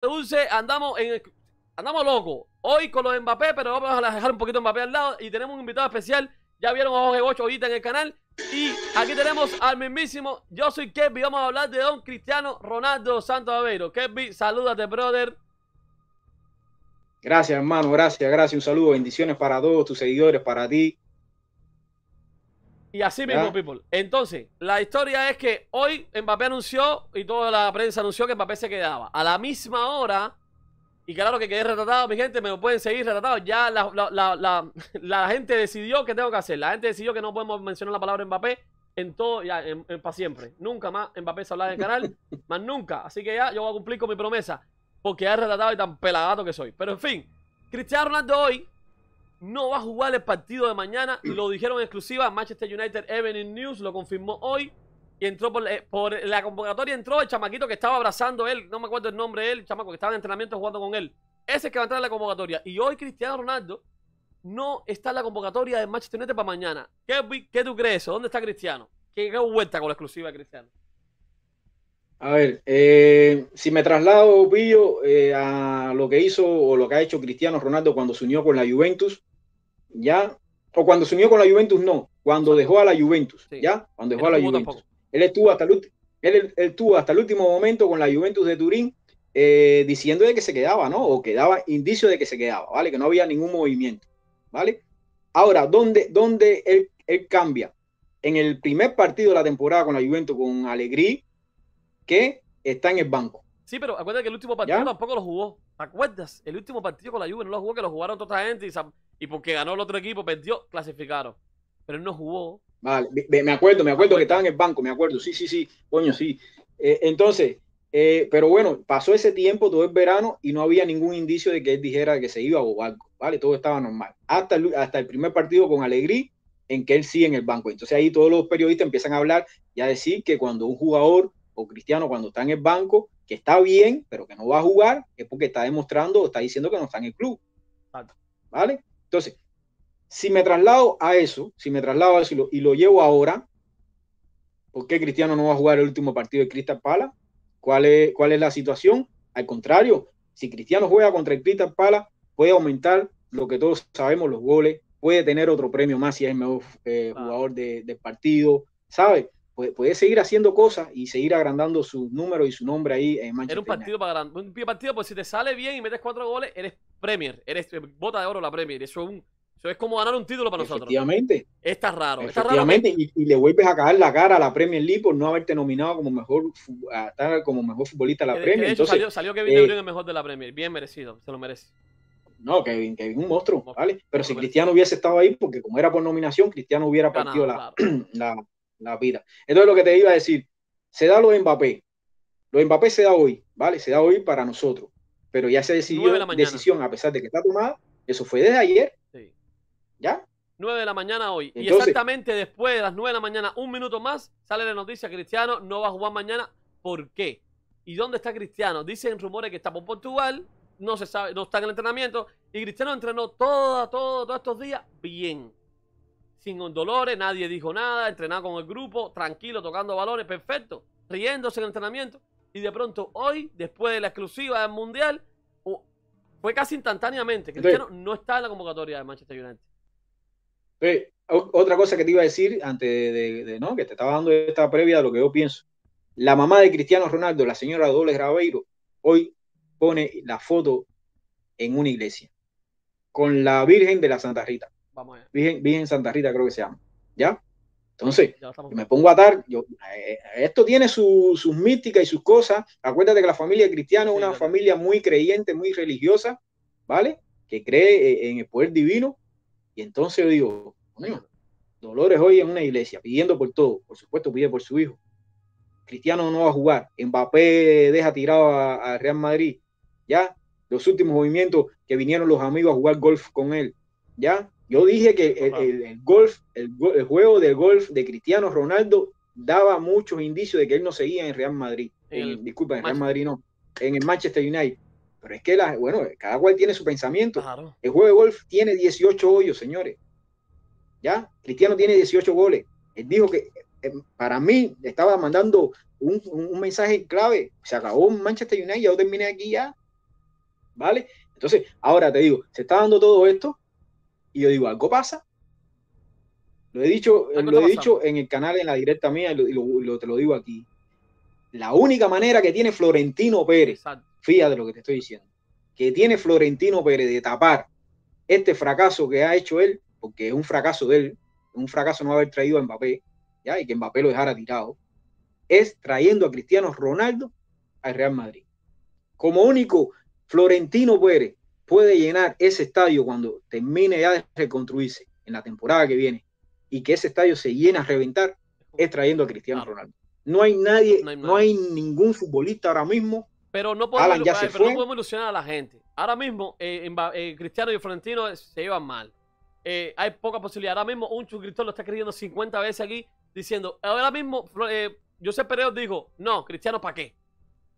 dulce, andamos en andamos locos. Hoy con los Mbappé, pero vamos a dejar un poquito Mbappé al lado. Y tenemos un invitado especial. Ya vieron a Jorge Bocho ahorita en el canal. Y aquí tenemos al mismísimo. Yo soy Kevin. Vamos a hablar de don Cristiano Ronaldo Santos Aveiro. Kevin, salúdate, brother. Gracias, hermano. Gracias, gracias. Un saludo. Bendiciones para todos tus seguidores, para ti. Y así mismo, people. Entonces, la historia es que hoy Mbappé anunció y toda la prensa anunció que Mbappé se quedaba. A la misma hora, y claro que quedé retratado, mi gente, me pueden seguir retratado. Ya la, gente decidió que tengo que hacer. La gente decidió que no podemos mencionar la palabra Mbappé en todo, ya, en, para siempre. Nunca más Mbappé se habla el canal, más nunca. Así que ya yo voy a cumplir con mi promesa, porque he retratado y tan pelagato que soy. Pero en fin, Cristiano Ronaldo hoy no va a jugar el partido de mañana. Lo dijeron en exclusiva. Manchester United Evening News lo confirmó hoy. Y entró eh, por, la convocatoria, entró el chamaquito que estaba abrazando él. No me acuerdo el nombre de él, el que estaba en entrenamiento jugando con él. Ese es que va a entrar en la convocatoria. Y hoy Cristiano Ronaldo no está en la convocatoria de Manchester United para mañana. ¿Qué, tú crees eso? ¿Dónde está Cristiano? ¿Qué, qué vuelta con la exclusiva de Cristiano? A ver, eh, si me traslado, Pillo, eh, a lo que hizo o lo que ha hecho Cristiano Ronaldo cuando se unió con la Juventus, ¿ya? O cuando se unió con la Juventus, no, cuando dejó a la Juventus, ¿ya? Cuando dejó a la Juventus. Él estuvo hasta el, él, estuvo hasta el último momento con la Juventus de Turín eh, diciendo de que se quedaba, ¿no? O que daba indicio de que se quedaba, ¿vale? Que no había ningún movimiento, ¿vale? Ahora, ¿dónde, dónde él, él cambia? En el primer partido de la temporada con la Juventus, con Alegrí, que está en el banco. Sí, pero acuérdate que el último partido tampoco lo jugó. ¿Te acuerdas? El último partido con la Juventus no lo jugó, que lo jugaron toda gente y y porque ganó el otro equipo, perdió, clasificaron. Pero él no jugó. Vale, me, acuerdo, me acuerdo que estaba en el banco, me acuerdo. Sí, sí, sí, coño, sí. Eh, entonces, eh, pero bueno, pasó ese tiempo, todo el verano, y no había ningún indicio de que él dijera que se iba a algo, ¿vale? Todo estaba normal. Hasta el, hasta el primer partido con Alegrí, en que él sigue en el banco. Entonces ahí todos los periodistas empiezan a hablar y a decir que cuando un jugador o cristiano, cuando está en el banco, que está bien, pero que no va a jugar, es porque está demostrando está diciendo que no está en el club. ¿Vale? Entonces, si me traslado a eso, si me traslado a eso y lo, llevo ahora, ¿por qué Cristiano no va a jugar el último partido de Crystal Pala? ¿Cuál es, la situación? Al contrario, si Cristiano juega contra el Crystal Palace, puede aumentar lo que todos sabemos, los goles, puede tener otro premio más si es el mejor eh, ah. jugador del de partido, ¿sabe? Puede, seguir haciendo cosas y seguir agrandando su número y su nombre ahí en Manchester Era un partido, para, un partido, pues si te sale bien y metes cuatro goles, eres Premier. Eres este, bota de oro la Premier. Eso es como ganar un título para nosotros. Efectivamente. Está raro. Está Raro. Y, le vuelves a caer la cara a la Premier League por no haberte nominado como mejor, como mejor futbolista de la Premier. de hecho, salió, Kevin De eh, Bruyne el mejor de la Premier. Bien merecido. Se lo merece. No, Kevin, Kevin un monstruo, ¿vale? Pero si Cristiano hubiese estado ahí, porque como era por nominación, Cristiano hubiera partido la, la, la vida. Entonces lo que te iba a decir, se da lo de Mbappé. Lo de Mbappé se da hoy, ¿vale? Se da hoy para nosotros pero ya se decidió la decisión, a pesar de que está tomada, eso fue desde ayer. Sí. ¿Ya? 9 de la mañana hoy. y exactamente después de las 9 de la mañana, un minuto más, sale la noticia, Cristiano no va a jugar mañana. ¿Por qué? ¿Y dónde está Cristiano? Dicen rumores que está por Portugal, no se sabe, no está en el entrenamiento. Y Cristiano entrenó todo, todos estos días bien. Sin dolores, nadie dijo nada, entrenaba con el grupo, tranquilo, tocando balones, perfecto, riéndose en el entrenamiento y de pronto hoy, después de la exclusiva del Mundial, fue casi instantáneamente. Cristiano no está en la convocatoria de Manchester United. Otra cosa que te iba a decir antes de, no, que te estaba dando esta previa de lo que yo pienso. La mamá de Cristiano Ronaldo, la señora Dolores Graveiro, hoy pone la foto en una iglesia con la Virgen de la Santa Rita. Vamos allá. Virgen, Virgen Santa Rita creo que se llama. ¿Ya? Entonces, me pongo a dar yo, eh, esto tiene sus místicas y sus cosas. Acuérdate que la familia cristiana es una familia muy creyente, muy religiosa, ¿vale? Que cree eh, en el poder divino. Y entonces yo digo, Dolores hoy en una iglesia, pidiendo por todo, por supuesto pide por su hijo. Cristiano no va a jugar, Mbappé deja tirado a, a Real Madrid, ¿ya? Los últimos movimientos que vinieron los amigos a jugar golf con él, ¿ya? Yo dije que el, golf, el, juego de golf de Cristiano Ronaldo daba muchos indicios de que él no seguía en Real Madrid. disculpa, en Real Madrid no, en el Manchester United. Pero es que, la, bueno, cada cual tiene su pensamiento. El juego de golf tiene 18 hoyos, señores. ¿Ya? Cristiano tiene 18 goles. Él dijo que em, para mí estaba mandando un, mensaje clave. Se acabó Manchester United, ya terminé aquí ya. ¿Vale? Entonces, ahora te digo, se está dando todo esto y yo digo, algo pasa. Lo he dicho, eh, lo he dicho en el canal, en la directa mía, y, lo, te lo digo aquí. La única manera que tiene Florentino Pérez, fía de lo que te estoy diciendo, que tiene Florentino Pérez de tapar este fracaso que ha hecho él, porque es un fracaso de él, un fracaso no haber traído a Mbappé, ¿ya? y que Mbappé lo dejara tirado, es trayendo a Cristiano Ronaldo al Real Madrid. Como único Florentino Pérez puede llenar ese estadio cuando termine ya de reconstruirse en la temporada que viene y que ese estadio se llene a reventar, es trayendo a Cristiano Ronaldo. No hay nadie, no hay, ningún futbolista ahora mismo. Pero no podemos, ilusionar a la gente. Ahora mismo, eh, eh, Cristiano y Florentino eh, se llevan mal. hay poca posibilidad. Ahora mismo, un suscriptor lo está creyendo 50 veces aquí, diciendo, ahora mismo, José Perez dijo, no, Cristiano, ¿para qué?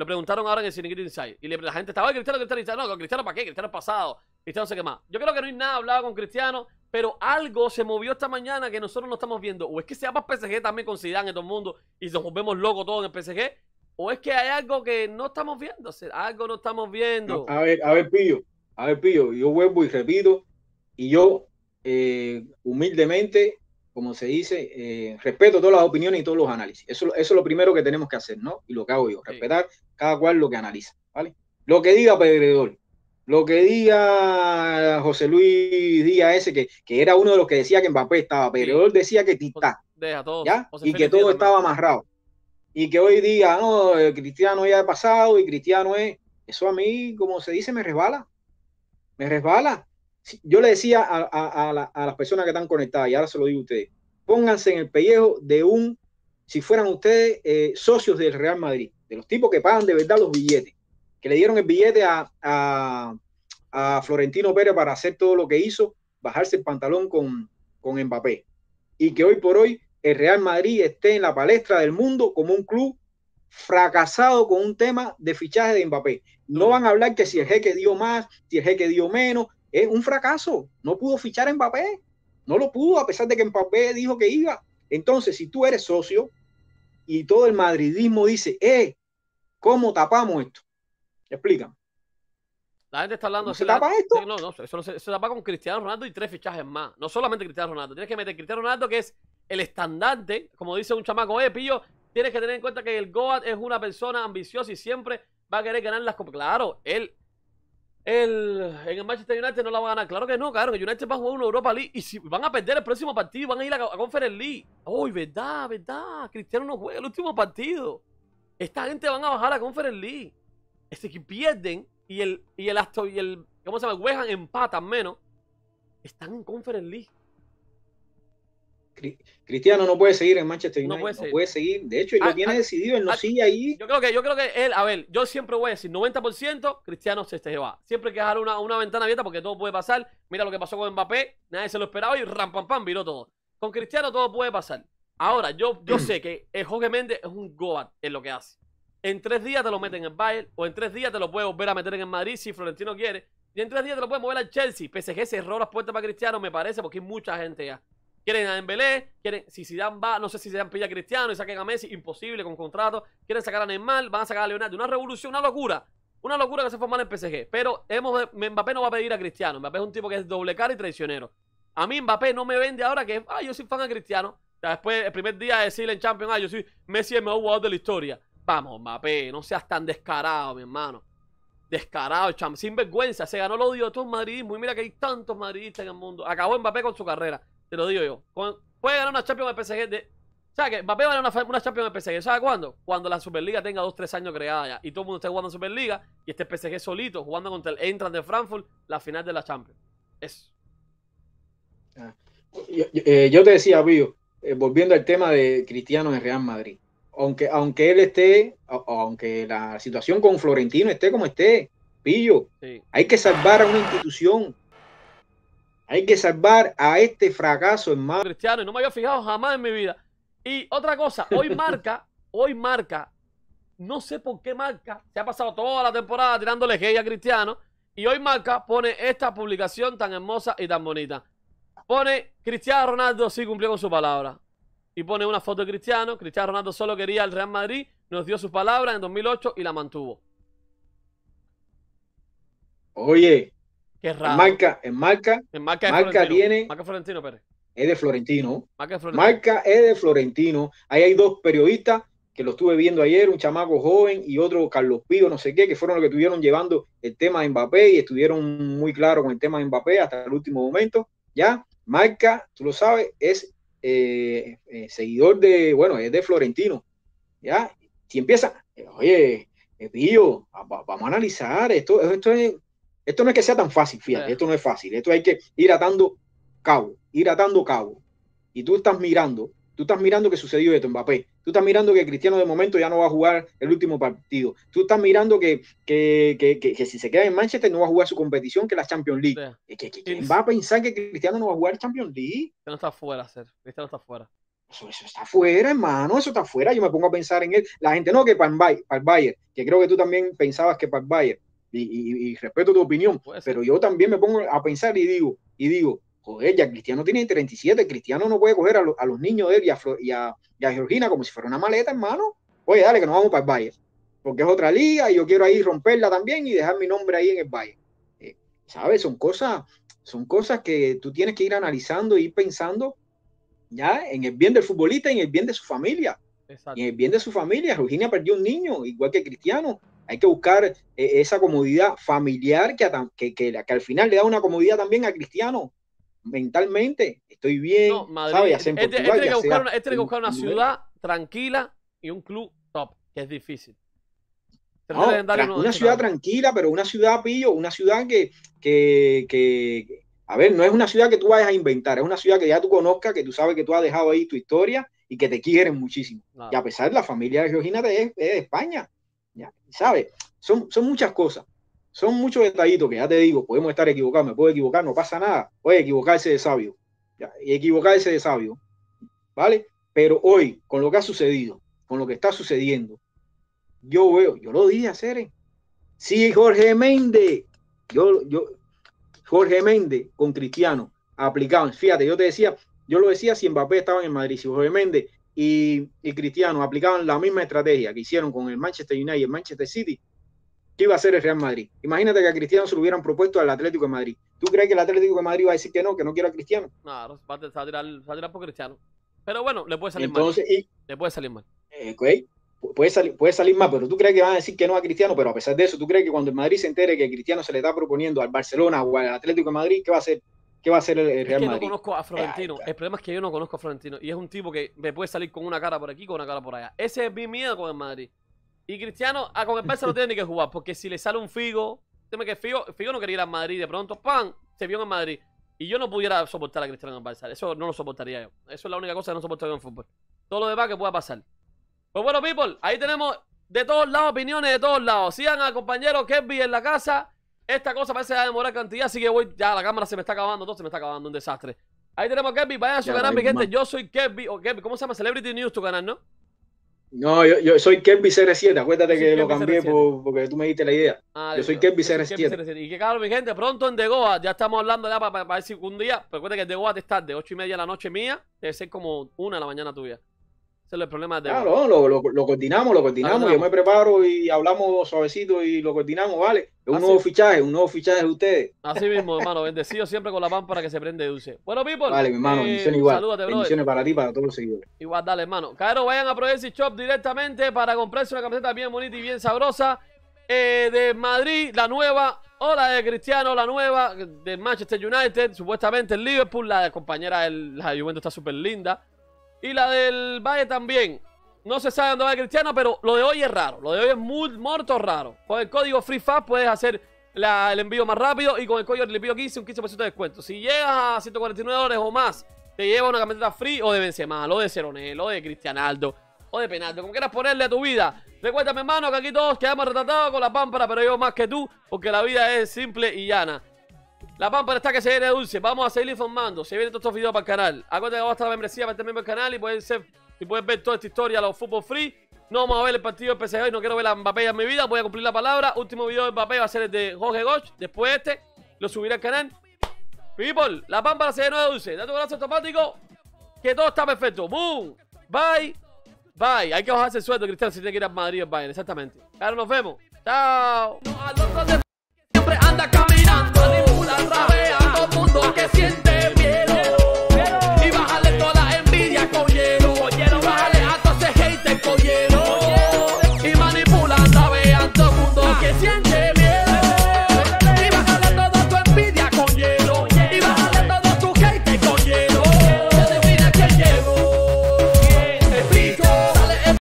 Lo preguntaron ahora en el Cinegrid Inside. Y la gente estaba, Cristiano, Cristiano, Cristiano. No, Cristiano para qué, Cristiano pasado. Cristiano no sé qué más. Yo creo que no hay nada hablado con Cristiano, pero algo se movió esta mañana que nosotros no estamos viendo. O es que sea para PSG también con Zidane todo el mundo y nos volvemos locos todos en el PSG. O es que hay algo que no estamos viendo. algo no estamos viendo. a ver, a ver, Pillo. A ver, Pillo. Yo vuelvo y repito. Y yo, eh, humildemente, como se dice, eh, respeto todas las opiniones y todos los análisis. Eso, es lo primero que tenemos que hacer, ¿no? Y lo que hago yo, respetar cada cual lo que analiza, ¿vale? Lo que diga Pedredor, lo que diga José Luis Díaz ese, que, que era uno de los que decía que Mbappé estaba, Pedredor decía que Tita, Deja todo. ¿ya? y que todo estaba amarrado. Y que hoy día, no, Cristiano ya ha pasado y Cristiano es... Eso a mí, como se dice, me resbala. Me resbala yo le decía a, las personas que están conectadas, y ahora se lo digo a ustedes, pónganse en el pellejo de un, si fueran ustedes eh, socios del Real Madrid, de los tipos que pagan de verdad los billetes, que le dieron el billete a, Florentino Pérez para hacer todo lo que hizo, bajarse el pantalón con, con Mbappé. Y que hoy por hoy el Real Madrid esté en la palestra del mundo como un club fracasado con un tema de fichaje de Mbappé. No van a hablar que si el jeque dio más, si el jeque dio menos, es un fracaso. No pudo fichar a Mbappé. No lo pudo, a pesar de que Mbappé dijo que iba. Entonces, si tú eres socio y todo el madridismo dice, eh, ¿cómo tapamos esto? Explícame. La gente está hablando. ¿Se tapa esto? No, no, eso se, se, tapa con Cristiano Ronaldo y tres fichajes más. No solamente Cristiano Ronaldo. Tienes que meter Cristiano Ronaldo, que es el estandarte. Como dice un chamaco, eh, pillo, tienes que tener en cuenta que el Goat es una persona ambiciosa y siempre va a querer ganar las copas. Claro, él el, en el Manchester United no la van a ganar. Claro que no, claro, que United va a jugar una Europa League y si van a perder el próximo partido, van a ir a, Conference League. ¡Uy, verdad, verdad! Cristiano no juega el último partido. Esta gente van a bajar a Conference League. es que pierden y el, y el, y el, ¿cómo se llama? El menos. Están en Conference League. Cristiano no puede seguir en Manchester United. No puede, seguir. De hecho, lo ah, tiene ah, decidido, él no ah, sigue ahí. Yo creo, que, yo creo que él, a ver, yo siempre voy a decir 90% Cristiano se este va. Siempre hay que dejar una, ventana abierta porque todo puede pasar. Mira lo que pasó con Mbappé, nadie se lo esperaba y ram pam pam viró todo. Con Cristiano todo puede pasar. Ahora, yo, yo sé que el eh, Jorge Méndez es un goat en lo que hace. En tres días te lo meten en el Bayern o en tres días te lo puede volver a meter en Madrid si Florentino quiere. Y en tres días te lo puede mover al Chelsea. PSG cerró las puertas para Cristiano, me parece, porque hay mucha gente ya. Quieren a Dembélé, quieren, si Zidane va, no sé si Zidane pilla a Cristiano y saquen a Messi, imposible con contrato. Quieren sacar a Neymar, van a sacar a Leonardo. Una revolución, una locura. Una locura que se en el PSG. Pero hemos, Mbappé no va a pedir a Cristiano. Mbappé es un tipo que es doble cara y traicionero. A mí Mbappé no me vende ahora que, Ay yo soy fan a Cristiano. Después, el primer día de decirle en Champions, Ay yo soy Messi el mejor jugador de la historia. Vamos, Mbappé, no seas tan descarado, mi hermano. Descarado, Champ, sin vergüenza. Se ganó el odio de todo el madridismo. Y mira que hay tantos madridistas en el mundo. Acabó Mbappé con su carrera. Te lo digo yo. puede ganar una Champions de PSG de... O que va a una, una Champions el PSG. ¿Sabes cuándo? Cuando la Superliga tenga 2 tres años creada ya. Y todo el mundo esté jugando en Superliga y este PSG solito jugando contra el Eintracht de Frankfurt la final de la Champions. Eso. Ah. Eh, yo, te decía, Pío, eh, volviendo al tema de Cristiano en Real Madrid. Aunque, aunque él esté, aunque la situación con Florentino esté como esté, Pillo, hay que salvar a una institución hay que salvar a este fracaso, hermano. Cristiano, no me había fijado jamás en mi vida. Y otra cosa, hoy marca, hoy marca, no sé por qué marca, se ha pasado toda la temporada tirándole gay a Cristiano, y hoy marca pone esta publicación tan hermosa y tan bonita. Pone, Cristiano Ronaldo sí cumplió con su palabra. Y pone una foto de Cristiano, Cristiano Ronaldo solo quería el Real Madrid, nos dio su palabra en 2008 y la mantuvo. Oye, marca, en marca. marca, tiene. Florentino Pérez. Es de Florentino. Marca, es de Florentino. Ahí hay dos periodistas que lo estuve viendo ayer, un chamaco joven y otro Carlos Pío, no sé qué, que fueron los que estuvieron llevando el tema de Mbappé y estuvieron muy claros con el tema de Mbappé hasta el último momento. Ya, Marca, tú lo sabes, es eh, eh, seguidor de, bueno, es de Florentino. Ya, si empieza, eh, oye, Pío, vamos a analizar esto, esto es, esto no es que sea tan fácil, fíjate, esto no es fácil. Esto hay que ir atando cabo, ir atando cabo. Y tú estás mirando, tú estás mirando que sucedió esto, Mbappé. Tú estás mirando que Cristiano de momento ya no va a jugar el último partido. Tú estás mirando que, que, que, que, si se queda en Manchester no va a jugar su competición, que la Champions League. quién va a pensar que Cristiano no va a jugar Champions League? no está fuera, ser. no está fuera. Eso, está fuera, hermano, eso está fuera. Yo me pongo a pensar en él. La gente no, que para para el Bayern, que creo que tú también pensabas que para el Bayern y, respeto tu opinión, pero yo también me pongo a pensar y digo, y digo, joder, ya Cristiano tiene 37, Cristiano no puede coger a, los niños de él y a, Georgina como si fuera una maleta, hermano. Oye, dale, que nos vamos para el Valle, porque es otra liga y yo quiero ahí romperla también y dejar mi nombre ahí en el Valle. Eh, ¿Sabes? Son cosas, son cosas que tú tienes que ir analizando y ir pensando ya en el bien del futbolista y en el bien de su familia. en el bien de su familia, Georgina perdió un niño, igual que Cristiano, hay que buscar eh, esa comodidad familiar que, que, que, al final le da una comodidad también a Cristiano. Mentalmente, estoy bien. No, Madrid, eh, Este, este que buscar una, este ciudad tranquila y un club top, que es difícil. No, una ciudad tranquila, pero una ciudad pillo, una ciudad que, que, a ver, no es una ciudad que tú vayas a inventar, es una ciudad que ya tú conozcas, que tú sabes que tú has dejado ahí tu historia y que te quieren muchísimo. Y a pesar, de la familia de Georgina es de España. ¿ya? ¿Sabes? Son, son muchas cosas. Son muchos detallitos que ya te digo, podemos estar equivocados, me puedo equivocar, no pasa nada. Puede equivocarse de sabio. Y equivocarse de sabio. ¿Vale? Pero hoy, con lo que ha sucedido, con lo que está sucediendo, yo veo, yo lo dije a Seren. ¿eh? Sí, Jorge Méndez. Yo, yo, Jorge Méndez con Cristiano aplicaban. Fíjate, yo te decía, yo lo decía si Mbappé estaba en Madrid, si Jorge Méndez y, Cristiano aplicaban la misma estrategia que hicieron con el Manchester United y el Manchester City, ¿qué iba a hacer el Real Madrid? Imagínate que a Cristiano se lo hubieran propuesto al Atlético de Madrid. ¿Tú crees que el Atlético de Madrid va a decir que no, que no quiere a Cristiano? no, va a por Cristiano. Pero bueno, le puede salir Entonces, mal. Y, le puede salir mal. Eh, puede salir, puede salir mal, pero tú crees que van a decir que no a Cristiano, pero a pesar de eso, tú crees que cuando el Madrid se entere que Cristiano se le está proponiendo al Barcelona o al Atlético de Madrid, ¿qué va a hacer? ¿Qué va a hacer el, Real Madrid? Es no conozco a Florentino. el problema es que yo no conozco a Florentino. Y es un tipo que me puede salir con una cara por aquí, con una cara por allá. Ese es mi miedo con el Madrid. Y Cristiano, ah, con el Barça no tiene ni que jugar. Porque si le sale un Figo, Dime que Figo, Figo no quería ir a Madrid. De pronto, ¡pam! Se vio en Madrid. Y yo no pudiera soportar a Cristiano en el Barça. Eso no lo soportaría yo. Eso es la única cosa que no soportaría en fútbol. Todo lo demás que pueda pasar. Pues bueno, people, ahí tenemos de todos lados opiniones de todos lados. Sigan al compañero Kevin en la casa. Esta cosa parece que demorar cantidad, así que voy. Ya, la cámara se me está acabando, todo se me está acabando, un desastre. Ahí tenemos a Kevin, vaya a su canal, mi gente. Yo soy Kevin, o Kevin, ¿cómo se llama? Celebrity News tu canal, ¿no? No, yo, yo soy Kevin CR7, acuérdate que lo cambié porque tú me diste la idea. Ah, yo soy Kevin CR7. Y que claro, mi gente, pronto en The Goa, ya estamos hablando ya para, para, para, decir un día, recuerda que De Goa estás de 8 y media de la noche mía, debe ser como una de la mañana tuya es de. Claro, lo, lo, lo coordinamos, lo coordinamos. yo me preparo y hablamos suavecito y lo coordinamos, ¿vale? Es un nuevo fichaje, un nuevo fichaje de ustedes. Así mismo, hermano. Bendecido siempre con la para que se prende dulce. Bueno, people. Vale, mi hermano, eh, bendiciones igual. bendiciones para ti, para todos los seguidores. Igual, dale, hermano. Caeros, vayan a Proyecti Shop directamente para comprarse una camiseta bien bonita y bien sabrosa. Eh, de Madrid, la nueva, o la de Cristiano, la nueva, de Manchester United, supuestamente el Liverpool, la de compañera, del la Juventus está súper linda. Y la del Valle también. No se sabe dónde va el Cristiano, pero lo de hoy es raro. Lo de hoy es muy morto raro. Con el código FreeFast puedes hacer el envío más rápido y con el código del 15, un 15% de descuento. Si llegas a 149 dólares o más, te lleva una camiseta free o de Benzema, o de Ceronel, o de Cristianaldo, o de Penaldo, como quieras ponerle a tu vida. Recuérdame cuéntame hermano, que aquí todos quedamos retratados con la pámpara, pero yo más que tú, porque la vida es simple y llana. La pámpara está que se viene dulce. Vamos a seguir informando. Se vienen todos estos videos para el canal. Acuérdate que vas a estar la membresía para este miembro del canal y puedes, ver toda esta historia, los Fútbol Free. No vamos a ver el partido del PSG hoy. No quiero ver la Mbappé en mi vida. Voy a cumplir la palabra. Último video de Mbappé va a ser el de Jorge Goch. Después este. Lo subiré al canal. People, la pampa se viene de dulce. Date un abrazo automático. Que todo está perfecto. ¡Boom! Bye. Bye. Hay que bajarse el sueldo, Cristiano, si tiene que ir a Madrid o Exactamente. Ahora nos vemos. Chao. que siento.